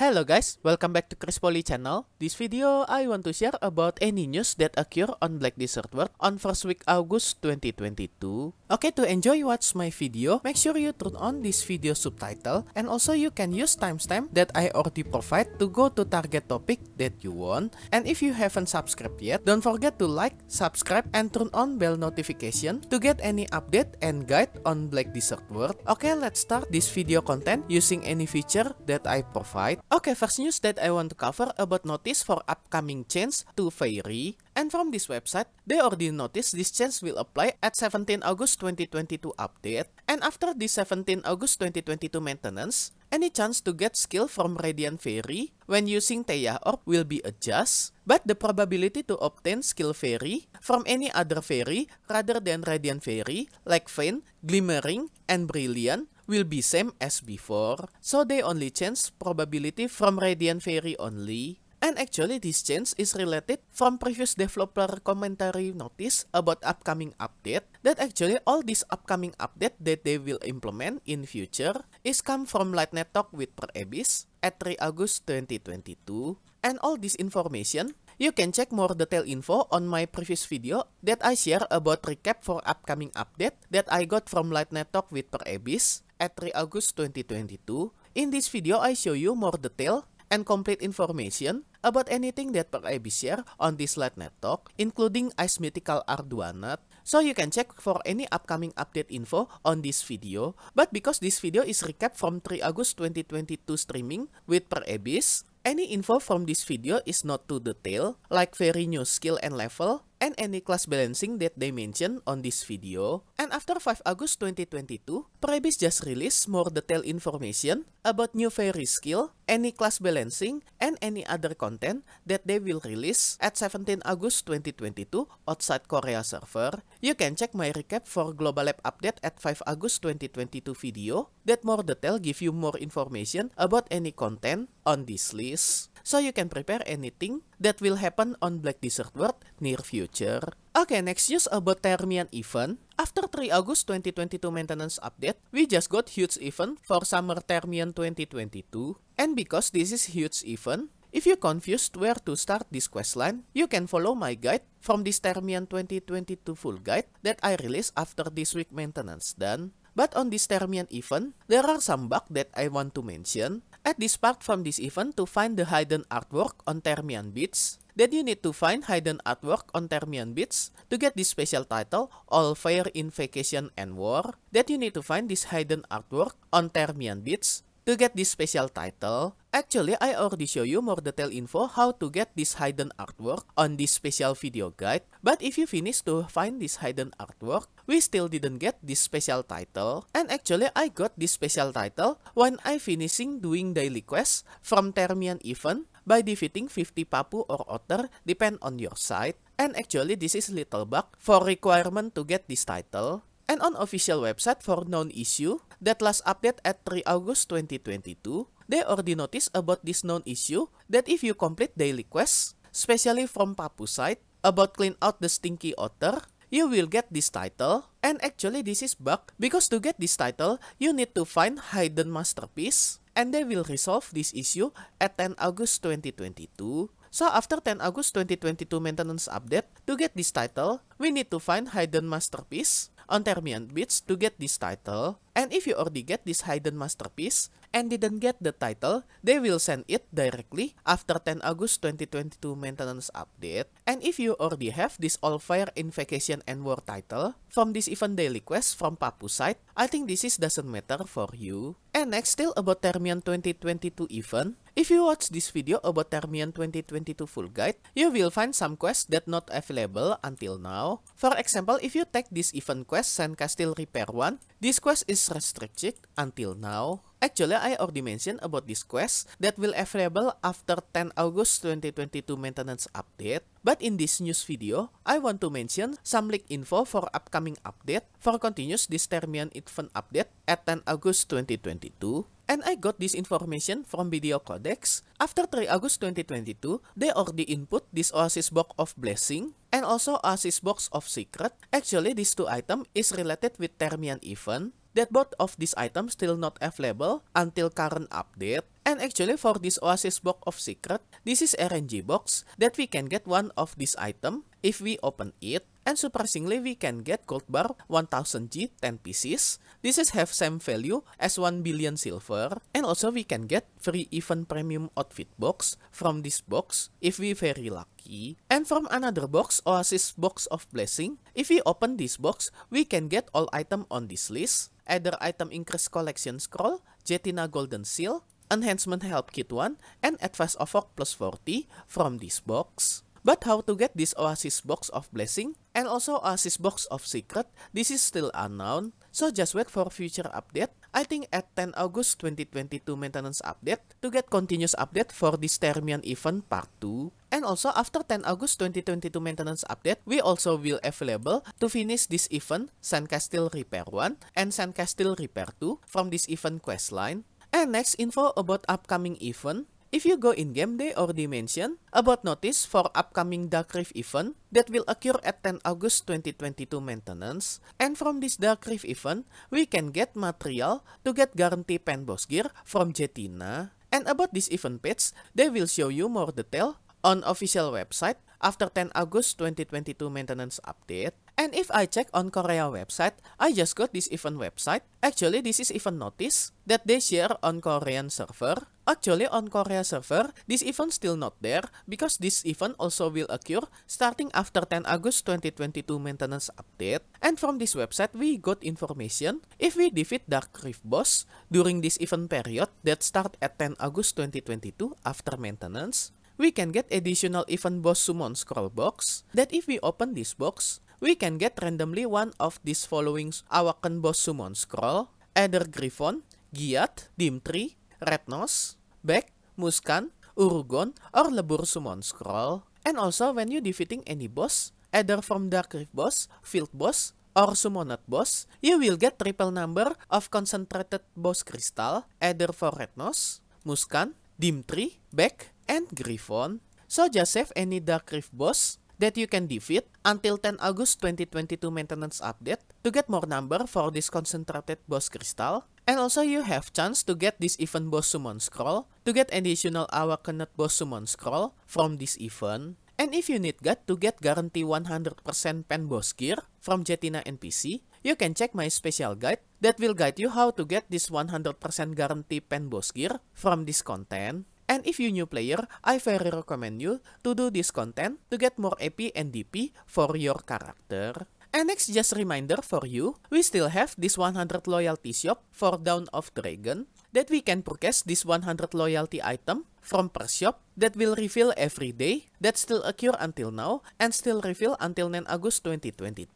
Hello guys, welcome back to Chris Poly channel. This video, I want to share about any news that occur on Black Desert World on first week August 2022. Okay, to enjoy watch my video, make sure you turn on this video subtitle and also you can use timestamp that I already provide to go to target topic that you want. And if you haven't subscribed yet, don't forget to like, subscribe, and turn on bell notification to get any update and guide on Black Desert World. Okay, let's start this video content using any feature that I provide. Okay, first news that I want to cover about notice for upcoming change to fairy. And from this website, they already notice this change will apply at 17 August 2022 update. And after the 17 August 2022 maintenance, any chance to get skill from Radiant Fairy when using Teya Orb will be adjust, but the probability to obtain skill Fairy from any other Fairy rather than Radiant Fairy, like Fane, Glimmering, and Brilliant, will be same as before, so they only change probability from Radiant Fairy only, and actually this change is related from previous developer commentary notice about upcoming update, that actually all this upcoming update that they will implement in future is come from Lightnet Talk with Per Abyss at 3 August 2022, and all this information You can check more detail info on my previous video that I share about recap for upcoming update that I got from Lightnet Talk with Per Abyss at 3 August 2022, in this video I show you more detail and complete information about anything that Pak Ebi share on this LightNet talk, including Ice Mythical Arduino. So you can check for any upcoming update info on this video. But because this video is recap from 3 August 2022 streaming with Per Ebis, any info from this video is not too detail, like very new skill and level, and any class balancing that they mention on this video. And after 5 August 2022, Prebis just released more detailed information about new fairy skill, any class balancing, and any other content that they will release at 17 August 2022 outside Korea server. You can check my recap for Global Lab update at 5 August 2022 video that more detail give you more information about any content on this list so you can prepare anything that will happen on Black Desert World near future. Okay, next news about Thermian event. After 3 August 2022 maintenance update, we just got huge event for Summer Thermian 2022. And because this is huge event, if you confused where to start this questline, you can follow my guide from this Thermian 2022 full guide that I release after this week maintenance done. But on this Thermian event, there are some bug that I want to mention At this part from this event, to find the hidden artwork on Termian Beats, then you need to find hidden artwork on Termian Beats to get this special title, All Fair in Vacation and War. That you need to find this hidden artwork on Termian Beats to get this special title, actually I already show you more detailed info how to get this hidden artwork on this special video guide, but if you finish to find this hidden artwork, we still didn't get this special title, and actually I got this special title when I finishing doing daily quests from Termian event by defeating 50 Papu or Otter depend on your side, and actually this is little bug for requirement to get this title, and on official website for non-issue, that last update at 3 August 2022, they already noticed about this known issue that if you complete daily quests, especially from Papu side, about clean out the stinky otter, you will get this title. And actually this is bug, because to get this title, you need to find hidden masterpiece, and they will resolve this issue at 10 August 2022. So after 10 August 2022 maintenance update, to get this title, we need to find hidden masterpiece on Termian Beach to get this title. And if you already get this hidden masterpiece and didn't get the title, they will send it directly after 10 August 2022 maintenance update. And if you already have this All Fire Invocation and War title from this event daily quest from Papu site, I think this is doesn't matter for you. And next still about Termian 2022 event, If you watch this video about Termian 2022 full guide, you will find some quests that not available until now. For example, if you take this event quest Sand Castile Repair 1, This quest is restricted until now. Actually, I already mentioned about this quest that will available after 10 August 2022 maintenance update. But in this news video, I want to mention some leak info for upcoming update for continuous this Termian event update at 10 August 2022. And I got this information from Video Codex. After 3 August 2022, they already input this Oasis Box of Blessing and also Oasis Box of Secret. Actually, these two items is related with Thermian event that both of these items still not available until current update. And actually for this Oasis Box of Secret, this is RNG box that we can get one of this item if we open it. And surprisingly, we can get gold bar 1000G 10 pieces. This is have same value as 1 billion silver. And also we can get free even premium outfit box from this box if we very lucky. And from another box, Oasis Box of Blessing, if we open this box, we can get all item on this list. Either item increase collection scroll, Jetina Golden Seal, Enhancement Help Kit 1, and Advice of plus 40 from this box. But how to get this Oasis Box of Blessing and also Oasis Box of Secret, this is still unknown, so just wait for future update, I think at 10 August 2022 maintenance update to get continuous update for this Termian event part 2. And also after 10 August 2022 maintenance update, we also will available to finish this event Sandcastle Repair 1 and Sandcastle Repair 2 from this event quest line. And next info about upcoming event, If you go in game day or dimension, about notice for upcoming Dark Reef event that will occur at 10 August 2022 maintenance, and from this Dark Reef event, we can get material to get guarantee pen boss gear from Jetina. And about this event page, they will show you more detail on official website after 10 August 2022 maintenance update. And if I check on Korea website, I just got this event website. Actually, this is event notice that they share on Korean server. Actually, on Korea server, this event still not there because this event also will occur starting after 10 August 2022 maintenance update. And from this website, we got information if we defeat Dark Reef Boss during this event period that start at 10 August 2022 after maintenance, we can get additional event boss summon scroll box that if we open this box, we can get randomly one of these followings: Awaken Boss Summon Scroll, Eder Griffon, Giat, Dimtri, Retnos, Beck, Muskan, Urugon, or Lebur Summon Scroll. And also when you defeating any boss, either from Dark Rift boss, Field boss, or Summoned boss, you will get triple number of concentrated boss crystal, either for Retnos, Muskan, Dimtri, Beck, and Griffon. So just save any Dark Rift boss that you can defeat until 10 August 2022 maintenance update to get more number for this concentrated boss crystal. And also you have chance to get this event boss summon scroll to get additional awakened boss summon scroll from this event. And if you need God to get guarantee 100% pen boss gear from Jetina NPC, you can check my special guide that will guide you how to get this 100% guarantee pen boss gear from this content. And if you new player, I very recommend you to do this content to get more AP and DP for your character. And next, just reminder for you, we still have this 100 loyalty shop for Dawn of Dragon. that we can purchase this 100 loyalty item from per shop that will refill every day, that still occur until now, and still refill until 9 August 2022.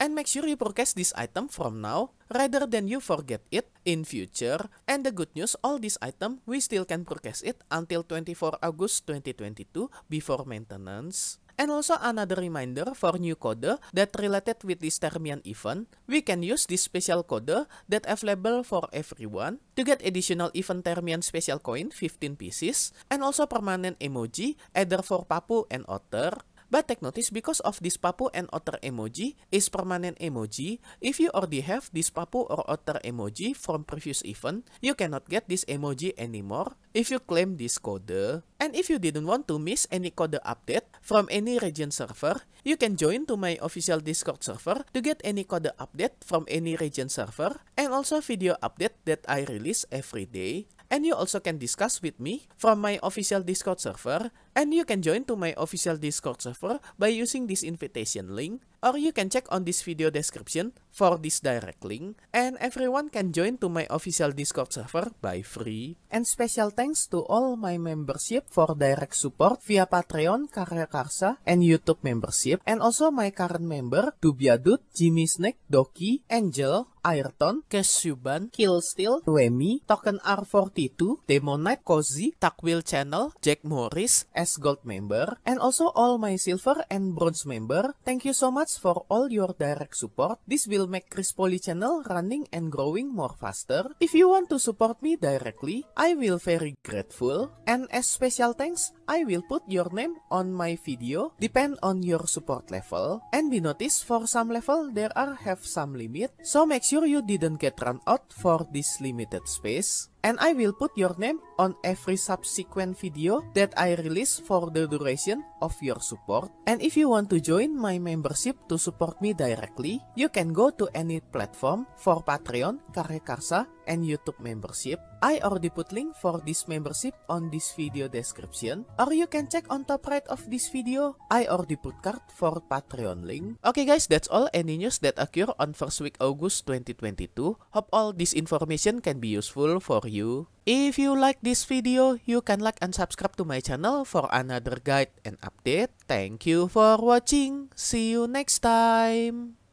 And make sure you purchase this item from now, rather than you forget it in future. And the good news, all this item, we still can purchase it until 24 August 2022 before maintenance. And also another reminder for new code that related with this Termian event, we can use this special code that available for everyone to get additional event Termian special coin 15 pieces and also permanent emoji either for Papu and Otter But take notice because of this Papu and Otter emoji is permanent emoji, if you already have this Papu or Otter emoji from previous event, you cannot get this emoji anymore if you claim this code. And if you didn't want to miss any code update from any region server, you can join to my official Discord server to get any code update from any region server and also video update that I release every day and you also can discuss with me from my official Discord server and you can join to my official Discord server by using this invitation link or you can check on this video description for this direct link, and everyone can join to my official Discord server by free. And special thanks to all my membership for direct support via Patreon, Karya Karsa, and YouTube membership, and also my current member, Dubiadut, Jimmy Snake, Doki, Angel, Ayrton, Kesuban, Killsteel, Wemi, Token R42, Demonite, Cozy, Takwil Channel, Jack Morris, as Gold member, and also all my silver and bronze member. Thank you so much for all your direct support. This will make Chris Poly channel running and growing more faster. If you want to support me directly, I will very grateful. And as special thanks, I will put your name on my video, depend on your support level. And be notice for some level there are have some limit, so make sure you didn't get run out for this limited space. and I will put your name on every subsequent video that I release for the duration of your support. And if you want to join my membership to support me directly, you can go to any platform for Patreon, Karya Karsa, and YouTube membership. I already put link for this membership on this video description or you can check on top right of this video. I already put card for Patreon link. Okay guys, that's all any news that occur on first week August 2022. Hope all this information can be useful for you. If you like this video, you can like and subscribe to my channel for another guide and update. Thank you for watching. See you next time.